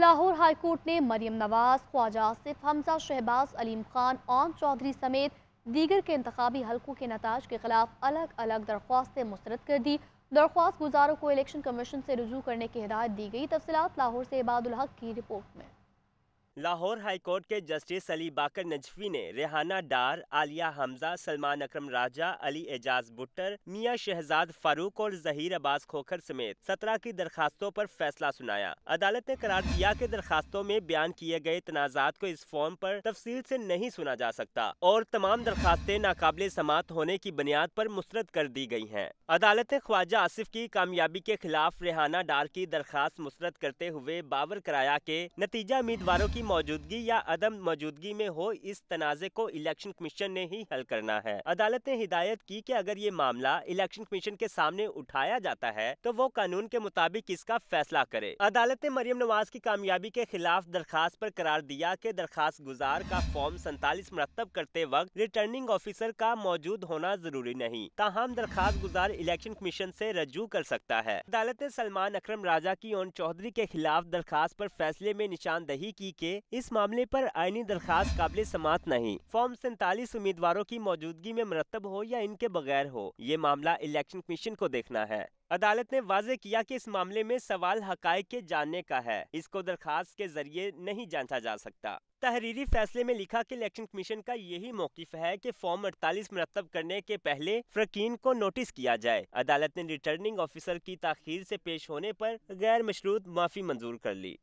Lahore high court ने मरियम नवाज ख्वाजा आसिफ हमजा शहबाज अलीम खान ओम चौधरी समेत दीगर के इंतबी हलकों के नताज के खिलाफ अलग अलग दरख्वास्तें मुस्रद कर दी दरख्वास्त गुजारों को इलेक्शन कमीशन से रजू करने की हिदायत दी गई तफसलत लाहौर से इबादुल हक की रिपोर्ट में लाहौर हाईकोर्ट के जस्टिस अली बाकर नजफी ने रेहाना डार आलिया हमजा सलमान अकरम राजा अली एजाज बुट्टर मियां शहजाद फारूक और जहीर अब्बास खोखर समेत सत्रह की दरखास्तों पर फैसला सुनाया अदालत ने करार दिया कि दरखास्तों में बयान किए गए तनाजात को इस फॉर्म पर तफसील से नहीं सुना जा सकता और तमाम दरखास्तें नाकाबिल समाप्त होने की बुनियाद पर मुस्रद कर दी गयी है अदालत ने ख्वाजा आसिफ की कामयाबी के खिलाफ रेहाना डार की दरखास्त मुस्रद करते हुए बावर कराया के नतीजा उम्मीदवारों की मौजूदगी या अदम मौजूदगी में हो इस तनाजे को इलेक्शन कमीशन ने ही हल करना है अदालत ने हिदायत की कि अगर ये मामला इलेक्शन कमीशन के सामने उठाया जाता है तो वो कानून के मुताबिक इसका फैसला करे अदालत ने मरियम नवाज की कामयाबी के खिलाफ दरखास्त पर करार दिया कि दरखास्त गुजार का फॉर्म सैतालीस मरतब करते वक्त रिटर्निंग ऑफिसर का मौजूद होना जरूरी नहीं ताहम दरखास्त गुजार इलेक्शन कमीशन से रजू कर सकता है अदालत ने सलमान अक्रम राजा की ओन चौधरी के खिलाफ दरखास्त पर फैसले में निशानदही की के इस मामले पर आईनी दरखास्त काबिल समात नहीं फॉर्म सैतालीस उम्मीदवारों की मौजूदगी में मरतब हो या इनके बगैर हो ये मामला इलेक्शन कमीशन को देखना है अदालत ने वाजे किया कि इस मामले में सवाल हक के जानने का है इसको दरखास्त के जरिए नहीं जांचा जा सकता तहरीरी फैसले में लिखा कि इलेक्शन कमीशन का यही मौकफ है कि फॉर्म 48 मरतब करने के पहले फ्रकीन को नोटिस किया जाए अदालत ने रिटर्निंग ऑफिसर की ताखिर से पेश होने पर गैर मशरूत माफी मंजूर कर ली